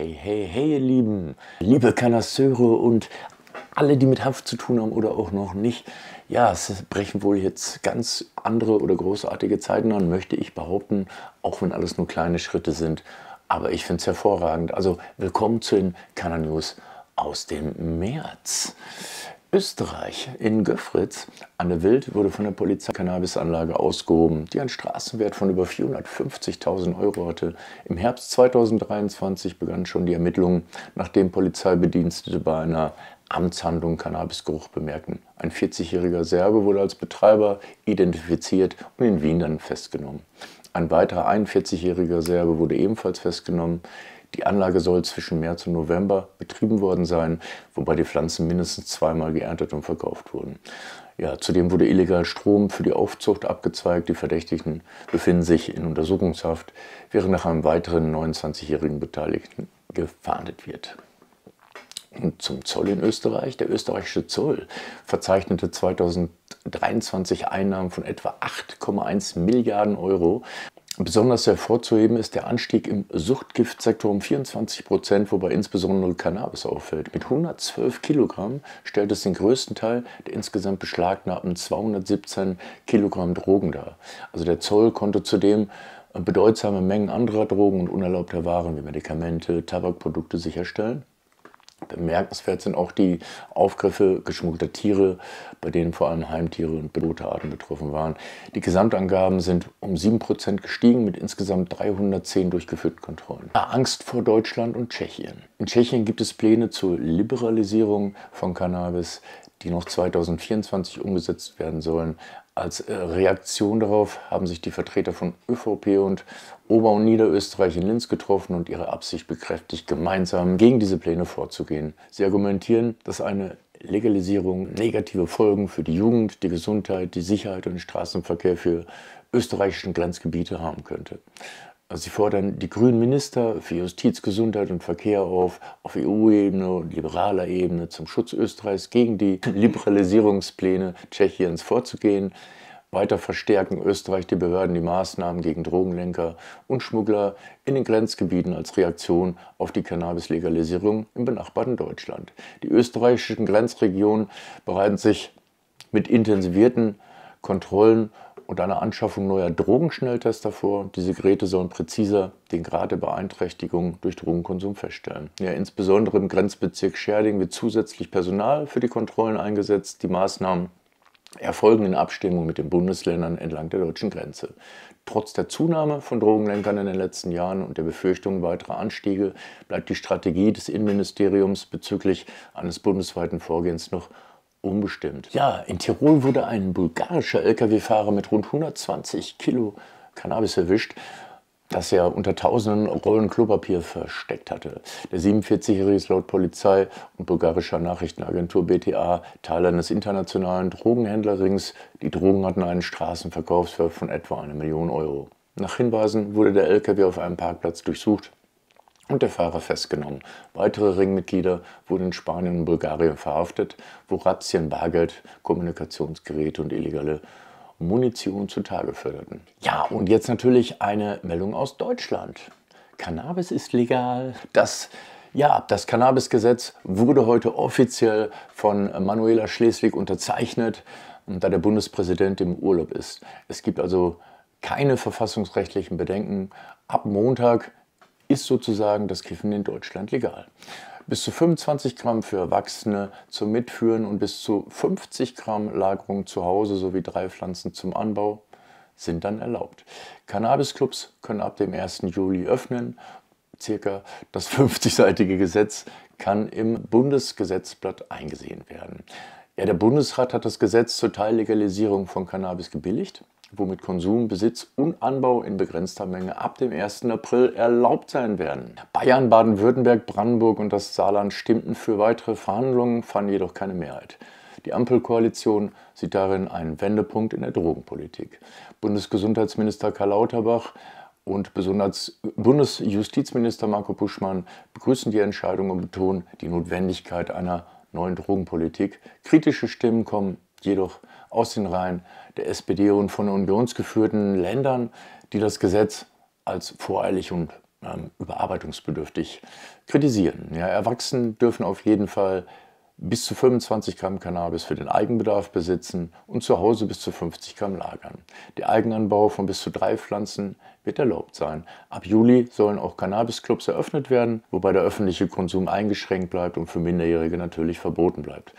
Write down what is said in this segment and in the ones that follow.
Hey, hey, hey, ihr Lieben, liebe Kanasseure und alle, die mit Haft zu tun haben oder auch noch nicht. Ja, es brechen wohl jetzt ganz andere oder großartige Zeiten an, möchte ich behaupten, auch wenn alles nur kleine Schritte sind. Aber ich finde es hervorragend. Also willkommen zu den Kanal News aus dem März. Österreich, in Göfritz. Anne Wild, wurde von der Polizei Cannabisanlage ausgehoben, die einen Straßenwert von über 450.000 Euro hatte. Im Herbst 2023 begannen schon die Ermittlungen, nachdem Polizeibedienstete bei einer Amtshandlung Cannabisgeruch bemerkten. Ein 40-jähriger Serbe wurde als Betreiber identifiziert und in Wien dann festgenommen. Ein weiterer 41-jähriger Serbe wurde ebenfalls festgenommen. Die Anlage soll zwischen März und November betrieben worden sein, wobei die Pflanzen mindestens zweimal geerntet und verkauft wurden. Ja, zudem wurde illegal Strom für die Aufzucht abgezweigt. Die Verdächtigen befinden sich in Untersuchungshaft, während nach einem weiteren 29-jährigen Beteiligten gefahndet wird. Und zum Zoll in Österreich. Der österreichische Zoll verzeichnete 2023 Einnahmen von etwa 8,1 Milliarden Euro Besonders hervorzuheben ist der Anstieg im Suchtgiftsektor um 24 Prozent, wobei insbesondere Cannabis auffällt. Mit 112 Kilogramm stellt es den größten Teil der insgesamt beschlagnahmten 217 Kilogramm Drogen dar. Also der Zoll konnte zudem äh, bedeutsame Mengen anderer Drogen und unerlaubter Waren wie Medikamente, Tabakprodukte sicherstellen Bemerkenswert sind auch die Aufgriffe geschmuggelter Tiere, bei denen vor allem Heimtiere und bedrohte Arten betroffen waren. Die Gesamtangaben sind um 7% gestiegen mit insgesamt 310 durchgeführten Kontrollen. Ah, Angst vor Deutschland und Tschechien. In Tschechien gibt es Pläne zur Liberalisierung von Cannabis, die noch 2024 umgesetzt werden sollen. Als äh, Reaktion darauf haben sich die Vertreter von ÖVP und Ober- und Niederösterreich in Linz getroffen und ihre Absicht bekräftigt, gemeinsam gegen diese Pläne vorzugehen. Sie argumentieren, dass eine Legalisierung negative Folgen für die Jugend, die Gesundheit, die Sicherheit und den Straßenverkehr für österreichischen Grenzgebiete haben könnte. Also sie fordern die grünen Minister für Justiz, Gesundheit und Verkehr auf, auf EU-Ebene und liberaler Ebene zum Schutz Österreichs gegen die Liberalisierungspläne Tschechiens vorzugehen. Weiter verstärken Österreich die Behörden die Maßnahmen gegen Drogenlenker und Schmuggler in den Grenzgebieten als Reaktion auf die Cannabis-Legalisierung im benachbarten Deutschland. Die österreichischen Grenzregionen bereiten sich mit intensivierten Kontrollen und einer Anschaffung neuer Drogenschnelltester vor. Diese Geräte sollen präziser den Grad der Beeinträchtigung durch Drogenkonsum feststellen. Ja, insbesondere im Grenzbezirk Scherding wird zusätzlich Personal für die Kontrollen eingesetzt. Die Maßnahmen erfolgen in Abstimmung mit den Bundesländern entlang der deutschen Grenze. Trotz der Zunahme von Drogenlenkern in den letzten Jahren und der Befürchtung weiterer Anstiege bleibt die Strategie des Innenministeriums bezüglich eines bundesweiten Vorgehens noch Unbestimmt. Ja, in Tirol wurde ein bulgarischer Lkw-Fahrer mit rund 120 Kilo Cannabis erwischt, das er unter tausenden Rollen Klopapier versteckt hatte. Der 47-Jährige ist laut Polizei und bulgarischer Nachrichtenagentur BTA Teil eines internationalen Drogenhändlerrings. Die Drogen hatten einen Straßenverkaufswert von etwa einer Million Euro. Nach Hinweisen wurde der Lkw auf einem Parkplatz durchsucht und der Fahrer festgenommen. Weitere Ringmitglieder wurden in Spanien und Bulgarien verhaftet, wo Razzien, Bargeld, Kommunikationsgeräte und illegale Munition zutage förderten. Ja, und jetzt natürlich eine Meldung aus Deutschland. Cannabis ist legal. Das ja, das Cannabisgesetz wurde heute offiziell von Manuela Schleswig unterzeichnet, da der Bundespräsident im Urlaub ist. Es gibt also keine verfassungsrechtlichen Bedenken. Ab Montag ist sozusagen das Kiffen in Deutschland legal. Bis zu 25 Gramm für Erwachsene zum Mitführen und bis zu 50 Gramm Lagerung zu Hause sowie drei Pflanzen zum Anbau sind dann erlaubt. Cannabisclubs können ab dem 1. Juli öffnen. Circa das 50-seitige Gesetz kann im Bundesgesetzblatt eingesehen werden. Ja, der Bundesrat hat das Gesetz zur Teillegalisierung von Cannabis gebilligt womit Konsum, Besitz und Anbau in begrenzter Menge ab dem 1. April erlaubt sein werden. Bayern, Baden-Württemberg, Brandenburg und das Saarland stimmten für weitere Verhandlungen, fanden jedoch keine Mehrheit. Die Ampelkoalition sieht darin einen Wendepunkt in der Drogenpolitik. Bundesgesundheitsminister Karl Lauterbach und besonders Bundesjustizminister Marco Buschmann begrüßen die Entscheidung und betonen die Notwendigkeit einer neuen Drogenpolitik. Kritische Stimmen kommen jedoch aus den Reihen der SPD und von unionsgeführten Ländern, die das Gesetz als voreilig und ähm, überarbeitungsbedürftig kritisieren. Ja, Erwachsene dürfen auf jeden Fall bis zu 25 Gramm Cannabis für den Eigenbedarf besitzen und zu Hause bis zu 50 Gramm lagern. Der Eigenanbau von bis zu drei Pflanzen wird erlaubt sein. Ab Juli sollen auch Cannabisclubs eröffnet werden, wobei der öffentliche Konsum eingeschränkt bleibt und für Minderjährige natürlich verboten bleibt.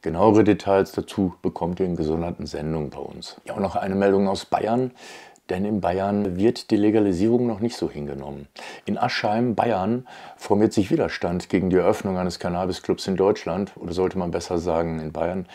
Genauere Details dazu bekommt ihr in gesonderten Sendungen bei uns. Ja, auch noch eine Meldung aus Bayern. Denn in Bayern wird die Legalisierung noch nicht so hingenommen. In Aschheim, Bayern, formiert sich Widerstand gegen die Eröffnung eines Cannabisclubs in Deutschland oder sollte man besser sagen in Bayern.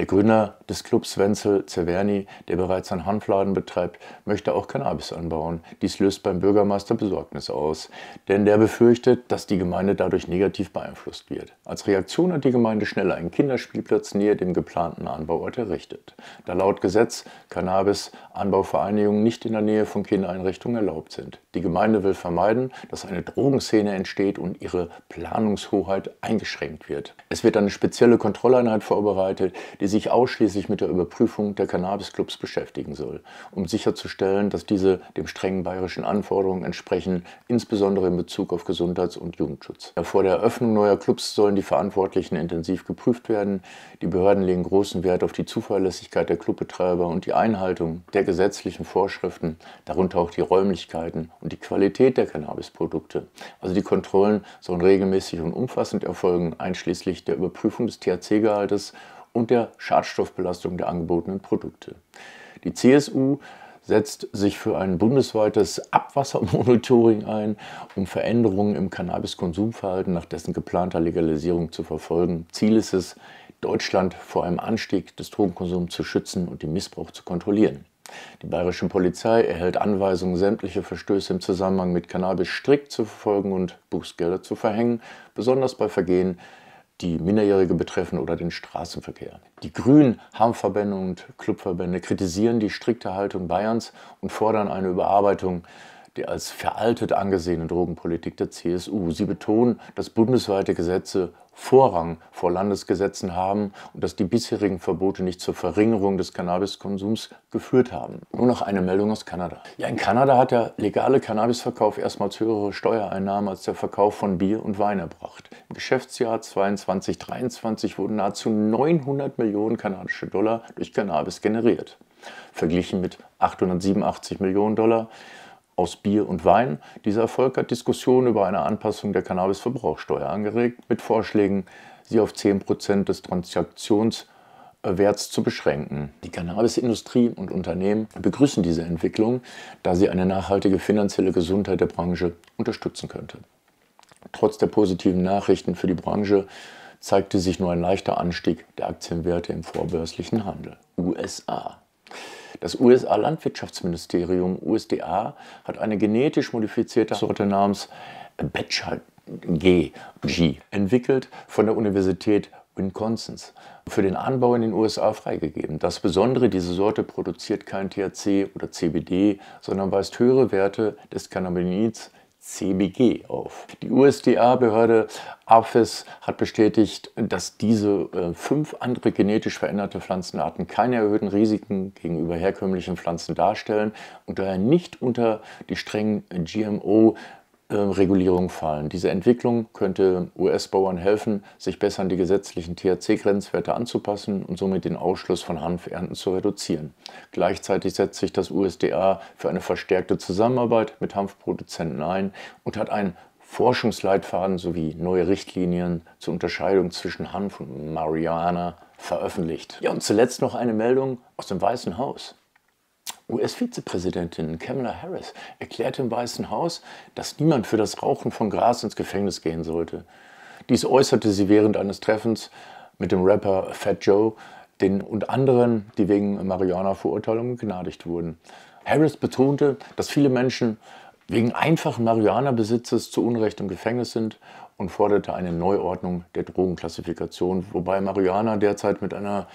Der Gründer des Clubs Wenzel Zeverni, der bereits einen Hanfladen betreibt, möchte auch Cannabis anbauen. Dies löst beim Bürgermeister Besorgnis aus, denn der befürchtet, dass die Gemeinde dadurch negativ beeinflusst wird. Als Reaktion hat die Gemeinde schnell einen Kinderspielplatz näher dem geplanten Anbauort errichtet. Da laut Gesetz Cannabis-Anbauvereinigungen nicht in der Nähe von Kindereinrichtungen erlaubt sind. Die Gemeinde will vermeiden, dass eine Drogenszene entsteht und ihre Planungshoheit eingeschränkt wird. Es wird eine spezielle Kontrolleinheit vorbereitet, die sich ausschließlich mit der Überprüfung der Cannabis-Clubs beschäftigen soll, um sicherzustellen, dass diese dem strengen bayerischen Anforderungen entsprechen, insbesondere in Bezug auf Gesundheits- und Jugendschutz. Vor der Eröffnung neuer Clubs sollen die Verantwortlichen intensiv geprüft werden. Die Behörden legen großen Wert auf die Zuverlässigkeit der Clubbetreiber und die Einhaltung der gesetzlichen Vorschriften, darunter auch die Räumlichkeiten und die Qualität der Cannabisprodukte. Also die Kontrollen sollen regelmäßig und umfassend erfolgen, einschließlich der Überprüfung des THC-Gehaltes und der Schadstoffbelastung der angebotenen Produkte. Die CSU setzt sich für ein bundesweites Abwassermonitoring ein, um Veränderungen im Cannabiskonsumverhalten nach dessen geplanter Legalisierung zu verfolgen. Ziel ist es, Deutschland vor einem Anstieg des Drogenkonsums zu schützen und den Missbrauch zu kontrollieren. Die bayerische Polizei erhält Anweisungen, sämtliche Verstöße im Zusammenhang mit Cannabis strikt zu verfolgen und Bußgelder zu verhängen, besonders bei Vergehen, die Minderjährige betreffen oder den Straßenverkehr. Die Grünen, Harmverbände und Clubverbände kritisieren die strikte Haltung Bayerns und fordern eine Überarbeitung der als veraltet angesehenen Drogenpolitik der CSU. Sie betonen, dass bundesweite Gesetze Vorrang vor Landesgesetzen haben und dass die bisherigen Verbote nicht zur Verringerung des Cannabiskonsums geführt haben. Nur noch eine Meldung aus Kanada. Ja, in Kanada hat der legale Cannabisverkauf erstmals höhere Steuereinnahmen als der Verkauf von Bier und Wein erbracht. Im Geschäftsjahr 2022-2023 wurden nahezu 900 Millionen kanadische Dollar durch Cannabis generiert, verglichen mit 887 Millionen Dollar aus Bier und Wein. Dieser Erfolg hat Diskussionen über eine Anpassung der Cannabisverbrauchsteuer angeregt, mit Vorschlägen, sie auf 10% des Transaktionswerts zu beschränken. Die Cannabisindustrie und Unternehmen begrüßen diese Entwicklung, da sie eine nachhaltige finanzielle Gesundheit der Branche unterstützen könnte. Trotz der positiven Nachrichten für die Branche zeigte sich nur ein leichter Anstieg der Aktienwerte im vorbörslichen Handel. USA das USA-Landwirtschaftsministerium, USDA, hat eine genetisch modifizierte Sorte namens Betschal G, G entwickelt von der Universität Wisconsin für den Anbau in den USA freigegeben. Das Besondere, diese Sorte produziert kein THC oder CBD, sondern weist höhere Werte des Cannabinoids CBG auf. Die USDA-Behörde AFES hat bestätigt, dass diese äh, fünf andere genetisch veränderte Pflanzenarten keine erhöhten Risiken gegenüber herkömmlichen Pflanzen darstellen und daher nicht unter die strengen GMO- Regulierung fallen. Diese Entwicklung könnte US-Bauern helfen, sich besser an die gesetzlichen THC-Grenzwerte anzupassen und somit den Ausschluss von Hanfernten zu reduzieren. Gleichzeitig setzt sich das USDA für eine verstärkte Zusammenarbeit mit Hanfproduzenten ein und hat einen Forschungsleitfaden sowie neue Richtlinien zur Unterscheidung zwischen Hanf und Marihuana veröffentlicht. Ja, und zuletzt noch eine Meldung aus dem Weißen Haus. US-Vizepräsidentin Kamala Harris erklärte im Weißen Haus, dass niemand für das Rauchen von Gras ins Gefängnis gehen sollte. Dies äußerte sie während eines Treffens mit dem Rapper Fat Joe den und anderen, die wegen Marihuana-Verurteilung begnadigt wurden. Harris betonte, dass viele Menschen wegen einfachen Marihuana-Besitzes zu Unrecht im Gefängnis sind und forderte eine Neuordnung der Drogenklassifikation, wobei Marihuana derzeit mit einer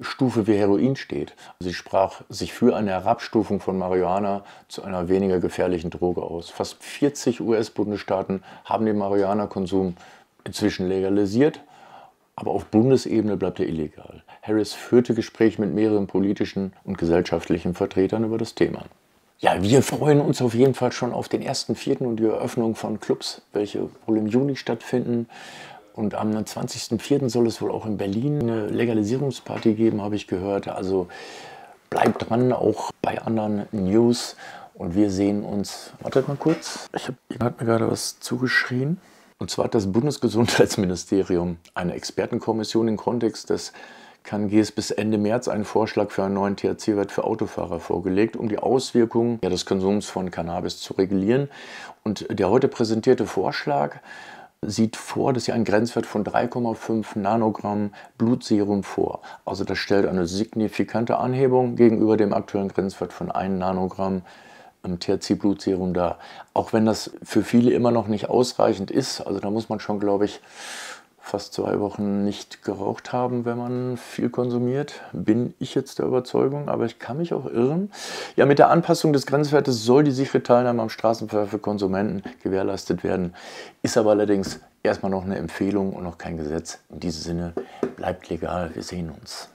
Stufe wie Heroin steht. Sie sprach sich für eine Herabstufung von Marihuana zu einer weniger gefährlichen Droge aus. Fast 40 US-Bundesstaaten haben den Marihuana-Konsum inzwischen legalisiert, aber auf Bundesebene bleibt er illegal. Harris führte Gespräche mit mehreren politischen und gesellschaftlichen Vertretern über das Thema. Ja, wir freuen uns auf jeden Fall schon auf den 1.4. und die Eröffnung von Clubs, welche wohl im Juni stattfinden. Und am 20.04. soll es wohl auch in Berlin eine Legalisierungsparty geben, habe ich gehört. Also bleibt dran, auch bei anderen News. Und wir sehen uns. Wartet mal kurz. Ich hab, hat mir gerade was zugeschrien. Und zwar hat das Bundesgesundheitsministerium eine Expertenkommission im Kontext des KNGs bis Ende März einen Vorschlag für einen neuen THC-Wert für Autofahrer vorgelegt, um die Auswirkungen des Konsums von Cannabis zu regulieren. Und der heute präsentierte Vorschlag sieht vor, dass sie einen Grenzwert von 3,5 Nanogramm Blutserum vor. Also das stellt eine signifikante Anhebung gegenüber dem aktuellen Grenzwert von 1 Nanogramm ähm, THC-Blutserum dar. Auch wenn das für viele immer noch nicht ausreichend ist, also da muss man schon, glaube ich, fast zwei Wochen nicht geraucht haben, wenn man viel konsumiert, bin ich jetzt der Überzeugung, aber ich kann mich auch irren. Ja, mit der Anpassung des Grenzwertes soll die sichere Teilnahme am Straßenverkehr für Konsumenten gewährleistet werden, ist aber allerdings erstmal noch eine Empfehlung und noch kein Gesetz. In diesem Sinne, bleibt legal, wir sehen uns.